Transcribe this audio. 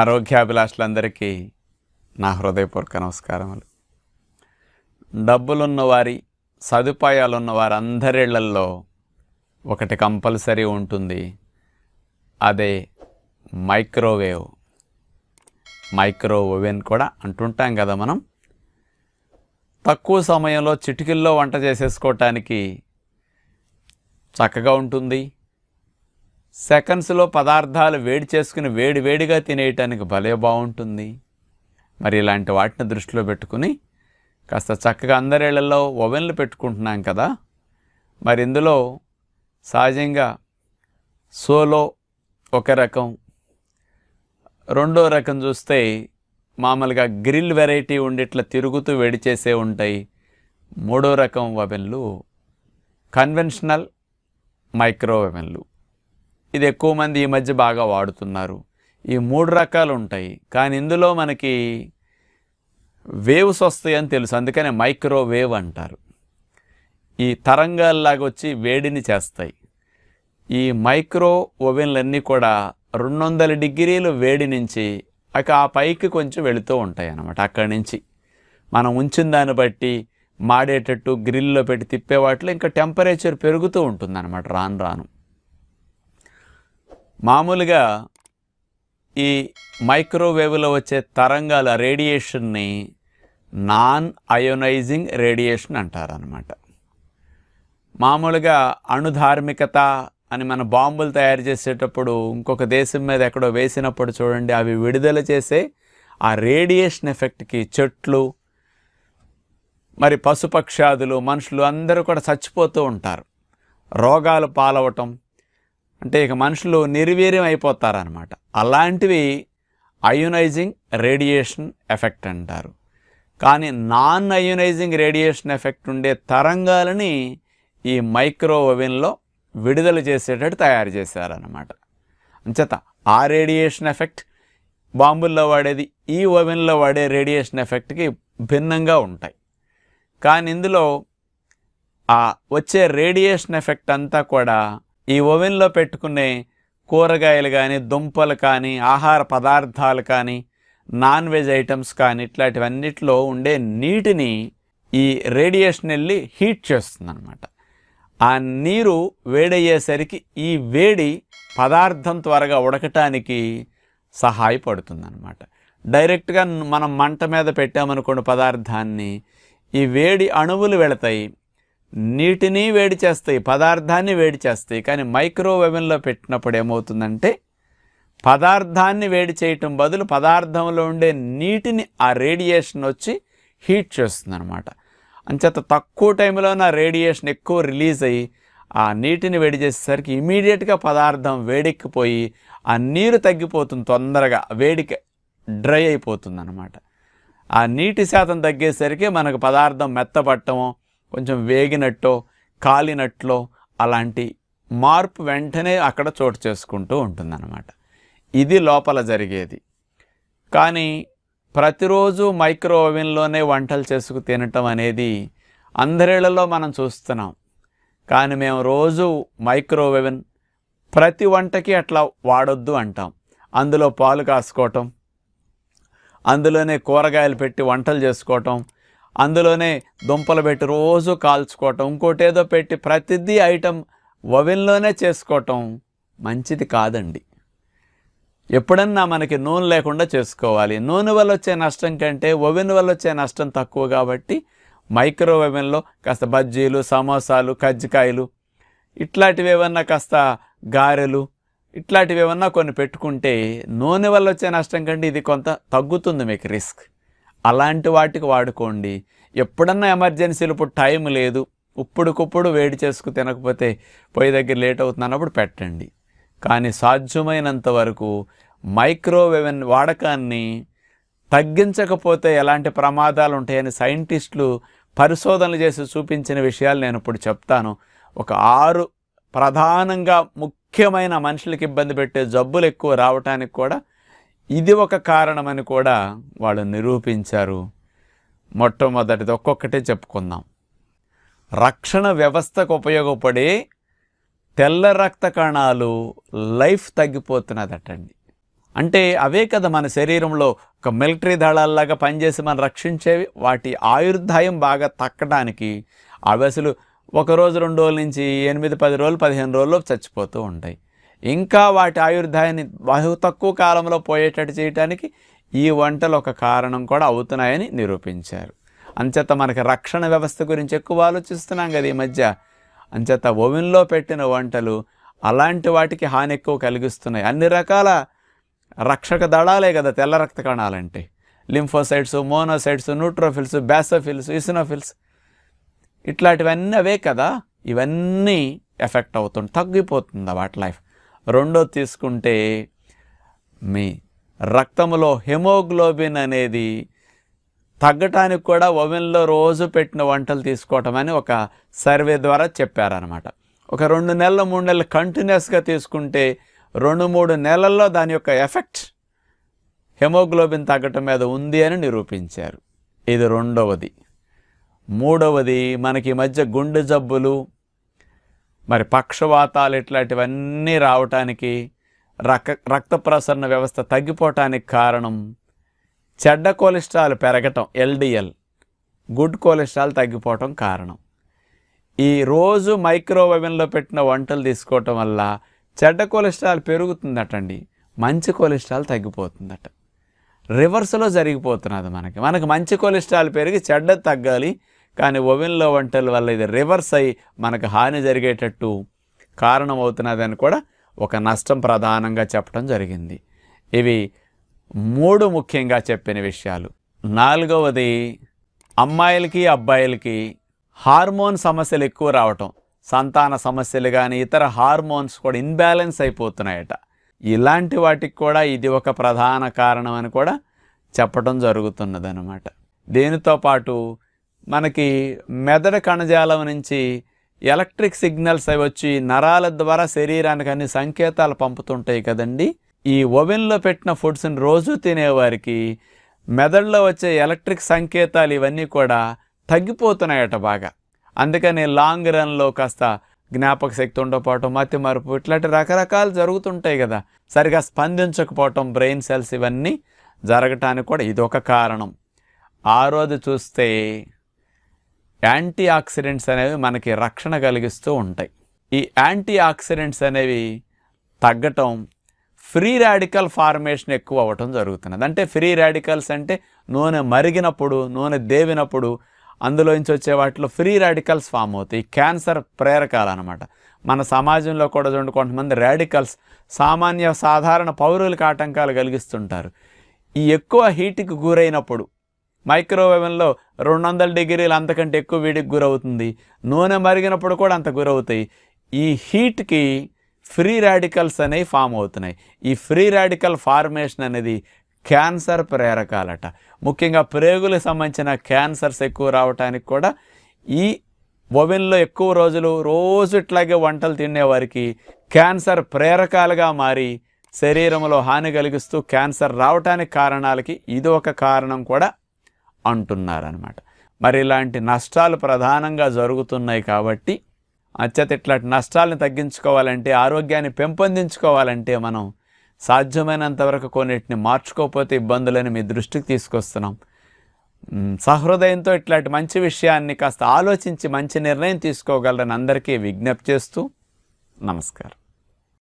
ఆరోగ్యాభిలాషులందరికీ నా హృదయపూర్వక నమస్కారములు డబ్బులున్న వారి సదుపాయాలున్న వారందరిళ్లల్లో ఒకటి కంపల్సరీ ఉంటుంది అదే మైక్రోవేవ్ మైక్రో ఓవెన్ కూడా అంటుంటాం కదా మనం తక్కువ సమయంలో చిటికల్లో వంట చేసేసుకోవటానికి చక్కగా ఉంటుంది సెకండ్స్లో పదార్థాలు వేడి చేసుకుని వేడి వేడిగా తినేయటానికి భలే బాగుంటుంది మరి ఇలాంటి వాటిని దృష్టిలో పెట్టుకుని కాస్త చక్కగా అందరి ఓవెన్లు పెట్టుకుంటున్నాం కదా మరి ఇందులో సహజంగా సోలో ఒక రకం రెండో రకం చూస్తే మామూలుగా గ్రిల్ వెరైటీ ఉండి ఇట్లా తిరుగుతూ వేడి చేసే ఉంటాయి మూడో రకం ఓవెన్లు కన్వెన్షనల్ మైక్రో ఓవెన్లు ఇది ఎక్కువ మంది ఈ మధ్య బాగా వాడుతున్నారు ఈ మూడు రకాలు ఉంటాయి కానీ ఇందులో మనకి వేవ్స్ వస్తాయని తెలుసు అందుకనే మైక్రోవేవ్ అంటారు ఈ తరంగాల్లాగా వచ్చి వేడిని చేస్తాయి ఈ మైక్రో ఓవెన్లన్నీ కూడా రెండు వందల డిగ్రీలు వేడి నుంచి అక ఆ పైకి కొంచెం వెళుతూ ఉంటాయి అన్నమాట అక్కడి నుంచి మనం ఉంచిన దాన్ని బట్టి మాడేటట్టు గ్రిల్లో పెట్టి తిప్పే వాటిలో ఇంకా టెంపరేచర్ పెరుగుతూ ఉంటుందన్నమాట రాను రాను మామూలుగా ఈ మైక్రోవేవ్లో వచ్చే తరంగాల రేడియేషన్ని నాన్ అయోనైజింగ్ రేడియేషన్ అంటారనమాట మామూలుగా అణుధార్మికత అని మన బాంబులు తయారు చేసేటప్పుడు ఇంకొక దేశం మీద ఎక్కడో వేసినప్పుడు చూడండి అవి విడుదల చేసే ఆ రేడియేషన్ ఎఫెక్ట్కి చెట్లు మరి పశుపక్షాదులు మనుషులు అందరూ కూడా చచ్చిపోతూ ఉంటారు రోగాలు పాలవటం అంటే ఇక మనుషులు నిర్వీర్యం అయిపోతారనమాట అలాంటివి అయోనైజింగ్ రేడియేషన్ ఎఫెక్ట్ అంటారు కానీ నాన్ అయోనైజింగ్ రేడియేషన్ ఎఫెక్ట్ ఉండే తరంగాలని ఈ మైక్రో ఓవెన్లో విడుదల చేసేటట్టు తయారు చేశారనమాట అంచేత ఆ రేడియేషన్ ఎఫెక్ట్ బాంబుల్లో వాడేది ఈ ఓవెన్లో వాడే రేడియేషన్ ఎఫెక్ట్కి భిన్నంగా ఉంటాయి కానీ ఇందులో ఆ వచ్చే రేడియేషన్ ఎఫెక్ట్ అంతా కూడా ఈ ఓవెన్లో పెట్టుకునే కూరగాయలు కానీ దుంపలు కానీ ఆహార పదార్థాలు కానీ నాన్ వెజ్ ఐటమ్స్ కానీ ఇట్లాంటివన్నిటిలో ఉండే నీటిని ఈ రేడియేషన్ వెళ్ళి హీట్ చేస్తుంది అనమాట ఆ నీరు వేడయ్యేసరికి ఈ వేడి పదార్థం త్వరగా ఉడకటానికి సహాయపడుతుంది అనమాట డైరెక్ట్గా మనం మంట మీద పెట్టామనుకున్న పదార్థాన్ని ఈ వేడి అణువులు వెళతాయి నీటిని వేడి చేస్తాయి పదార్థాన్ని వేడి చేస్తాయి కానీ మైక్రోవెవెన్లో పెట్టినప్పుడు ఏమవుతుందంటే పదార్థాన్ని వేడి చేయటం బదులు పదార్థంలో ఉండే నీటిని ఆ రేడియేషన్ వచ్చి హీట్ చేస్తుంది అనమాట అంచేత తక్కువ టైంలోనే ఆ రేడియేషన్ ఎక్కువ రిలీజ్ అయ్యి ఆ నీటిని వేడి చేసేసరికి ఇమీడియట్గా పదార్థం వేడెక్కిపోయి ఆ నీరు తగ్గిపోతుంది తొందరగా వేడికి డ్రై అయిపోతుంది అనమాట ఆ నీటి శాతం తగ్గేసరికి మనకు పదార్థం మెత్తపట్టము కొంచెం వేగినట్టో కాలినట్లో అలాంటి మార్పు వెంటనే అక్కడ చోటు చేసుకుంటూ ఉంటుందన్నమాట ఇది లోపల జరిగేది కానీ ప్రతిరోజు మైక్రో ఓవెన్లోనే వంటలు చేసుకు తినటం అనేది అందరిళ్లలో మనం చూస్తున్నాం కానీ మేము రోజు మైక్రో ఓవెన్ ప్రతి వంటకి అట్లా వాడొద్దు అంటాం అందులో పాలు కాసుకోవటం అందులోనే కూరగాయలు పెట్టి వంటలు చేసుకోవటం అందులోనే దుంపలు పెట్టి రోజు కాల్చుకోవటం ఇంకోటేదో పెట్టి ప్రతిదీ ఐటెం ఒవెన్లోనే చేసుకోవటం మంచిది కాదండి ఎప్పుడన్నా మనకి నూనె లేకుండా చేసుకోవాలి నూనె వల్ల వచ్చే నష్టం కంటే ఒవెన్ వల్ల వచ్చే నష్టం తక్కువ కాబట్టి మైక్రో ఓవెన్లో కాస్త బజ్జీలు సమోసాలు కజ్జికాయలు ఇట్లాంటివి ఏమన్నా కాస్త గారెలు ఇట్లాంటివి ఏమన్నా కొన్ని పెట్టుకుంటే నూనె వల్ల వచ్చే నష్టం కంటే ఇది కొంత తగ్గుతుంది మీకు రిస్క్ అలాంటి వాటికి వాడుకోండి ఎప్పుడన్నా ఎమర్జెన్సీలు ఇప్పుడు టైం లేదు ఇప్పుడుకిప్పుడు వేడి చేసుకు తినకపోతే పొయ్యి దగ్గర లేట్ అవుతుంది అన్నప్పుడు పెట్టండి కానీ సాధ్యమైనంత వరకు మైక్రోవేవ్ వాడకాన్ని తగ్గించకపోతే ఎలాంటి ప్రమాదాలు ఉంటాయని సైంటిస్టులు పరిశోధనలు చేసి చూపించిన విషయాలు నేను ఇప్పుడు చెప్తాను ఒక ఆరు ప్రధానంగా ముఖ్యమైన మనుషులకు ఇబ్బంది పెట్టే జబ్బులు ఎక్కువ రావటానికి కూడా ఇది ఒక కారణమని కూడా వాళ్ళు నిరూపించారు మొట్టమొదటిది ఒక్కొక్కటే చెప్పుకుందాం రక్షణ వ్యవస్థకు ఉపయోగపడే తెల్ల రక్త కణాలు లైఫ్ తగ్గిపోతున్నదటండి అంటే అవే కదా మన శరీరంలో ఒక మిలిటరీ దళాల్లాగా పనిచేసి మనం రక్షించేవి వాటి ఆయుర్దాయం బాగా తక్కడానికి అవి అసలు ఒక రోజు రెండు రోజుల నుంచి ఎనిమిది పది రోజులు పదిహేను రోజుల్లో చచ్చిపోతూ ఉంటాయి ఇంకా వాటి ఆయుర్దాయాన్ని బహు తక్కువ కాలంలో పోయేటట్టు చేయటానికి ఈ వంటలు ఒక కారణం కూడా అవుతున్నాయని నిరూపించారు అంచేత మనకి రక్షణ వ్యవస్థ గురించి ఎక్కువ ఆలోచిస్తున్నాం కదా ఈ మధ్య అంచేత ఓవెన్లో పెట్టిన వంటలు అలాంటి వాటికి హాని ఎక్కువ కలిగిస్తున్నాయి అన్ని రకాల రక్షక దళాలే కదా తెల్ల రక్త కణాలంటే lymphocytes monocytes neutrophils basophils eosinophils ఇట్లాంటివన్నీ అవే కదా ఇవన్నీ ఎఫెక్ట్ అవుతుంది తగ్గిపోతుంది వాటి లైఫ్ రెండో తీసుకుంటే మీ రక్తంలో హెమోగ్లోబిన్ అనేది తగ్గటానికి కూడా ఓవెన్లో రోజు పెట్టిన వంటలు తీసుకోవటం అని ఒక సర్వే ద్వారా చెప్పారనమాట ఒక రెండు నెలలు మూడు నెలలు కంటిన్యూస్గా తీసుకుంటే రెండు మూడు నెలల్లో దాని యొక్క ఎఫెక్ట్ హెమోగ్లోబిన్ తగ్గటం మీద ఉంది అని నిరూపించారు ఇది రెండవది మూడవది మనకి మధ్య గుండె జబ్బులు మరి పక్షవాతాలు ఇట్లాంటివన్నీ రావటానికి రక్త రక్త ప్రసరణ వ్యవస్థ తగ్గిపోవటానికి కారణం చెడ్డ కొలెస్ట్రాల్ పెరగటం ఎల్డిఎల్ గుడ్ కొలెస్ట్రాల్ తగ్గిపోవటం కారణం ఈ రోజు మైక్రోవెవెన్లో పెట్టిన వంటలు తీసుకోవటం వల్ల చెడ్డ కొలెస్ట్రాల్ పెరుగుతుందటండి మంచి కొలెస్ట్రాల్ తగ్గిపోతుందట రివర్స్లో జరిగిపోతున్నది మనకి మనకి మంచి కొలెస్ట్రాల్ పెరిగి చెడ్డ తగ్గాలి కానీ ఓవెన్లో వంటల వల్ల ఇది రివర్స్ అయ్యి మనకు హాని జరిగేటట్టు కారణమవుతున్నదని కూడా ఒక నష్టం ప్రధానంగా చెప్పడం జరిగింది ఇవి మూడు ముఖ్యంగా చెప్పిన విషయాలు నాలుగవది అమ్మాయిలకి అబ్బాయిలకి హార్మోన్ సమస్యలు ఎక్కువ రావటం సంతాన సమస్యలు కానీ ఇతర హార్మోన్స్ కూడా ఇన్బ్యాలెన్స్ అయిపోతున్నాయట ఇలాంటి వాటికి కూడా ఇది ఒక ప్రధాన కారణం అని కూడా చెప్పడం జరుగుతున్నదన్నమాట దీనితో పాటు మనకి మెదడు కణజాలం నుంచి ఎలక్ట్రిక్ సిగ్నల్స్ అవి వచ్చి నరాల ద్వారా శరీరానికి అన్ని సంకేతాలు పంపుతుంటాయి కదండి ఈ ఓవెన్లో పెట్టిన ఫుడ్స్ని రోజు తినేవారికి మెదడులో వచ్చే ఎలక్ట్రిక్ సంకేతాలు ఇవన్నీ కూడా తగ్గిపోతున్నాయట బాగా అందుకని లాంగ్ రన్లో కాస్త జ్ఞాపక శక్తి ఉండకపోవటం మతి మరుపు ఇట్లాంటి రకరకాలు జరుగుతుంటాయి కదా సరిగా స్పందించకపోవటం బ్రెయిన్ సెల్స్ ఇవన్నీ జరగటానికి కూడా ఇదొక కారణం ఆ రోజు చూస్తే యాంటీ ఆక్సిడెంట్స్ అనేవి మనకి రక్షణ కలిగిస్తూ ఉంటాయి ఈ యాంటీ ఆక్సిడెంట్స్ అనేవి తగ్గటం ఫ్రీ రాడికల్ ఫార్మేషన్ ఎక్కువ అవ్వటం జరుగుతున్నది అంటే ఫ్రీ రాడికల్స్ అంటే నూనె మరిగినప్పుడు నూనె దేవినప్పుడు అందులోంచి వచ్చే వాటిలో ఫ్రీ రాడికల్స్ ఫామ్ అవుతాయి క్యాన్సర్ ప్రేరకాలు అనమాట మన సమాజంలో కూడా చూడండి కొంతమంది రాడికల్స్ సామాన్య సాధారణ పౌరులకు ఆటంకాలు కలిగిస్తుంటారు ఈ ఎక్కువ హీట్కి గురైనప్పుడు మైక్రోవేవన్లో రెండు వందల డిగ్రీలు అంతకంటే ఎక్కువ వేడికి గురవుతుంది నూనె మరిగినప్పుడు కూడా అంత గురవుతాయి ఈ హీట్కి ఫ్రీ రాడికల్స్ అనేవి ఫామ్ అవుతున్నాయి ఈ ఫ్రీ రాడికల్ ఫార్మేషన్ అనేది క్యాన్సర్ ప్రేరకాలట ముఖ్యంగా ప్రేగులకు సంబంధించిన క్యాన్సర్స్ ఎక్కువ రావడానికి కూడా ఈ ఓవెన్లో ఎక్కువ రోజులు రోజు ఇట్లాగే వంటలు తినేవారికి క్యాన్సర్ ప్రేరకాలుగా మారి శరీరంలో హాని కలిగిస్తూ క్యాన్సర్ రావటానికి కారణాలకి ఇది ఒక కారణం కూడా అంటున్నారనమాట మరి ఇలాంటి నష్టాలు ప్రధానంగా జరుగుతున్నాయి కాబట్టి అత్యత ఇట్లాంటి నష్టాలను తగ్గించుకోవాలంటే ఆరోగ్యాన్ని పెంపొందించుకోవాలంటే మనం సాధ్యమైనంత వరకు కొన్నిటిని మార్చుకోకపోతే ఇబ్బందులని మీ దృష్టికి తీసుకొస్తున్నాం సహృదయంతో ఇట్లాంటి మంచి విషయాన్ని కాస్త ఆలోచించి మంచి నిర్ణయం తీసుకోగలరని అందరికీ విజ్ఞప్తి చేస్తూ నమస్కారం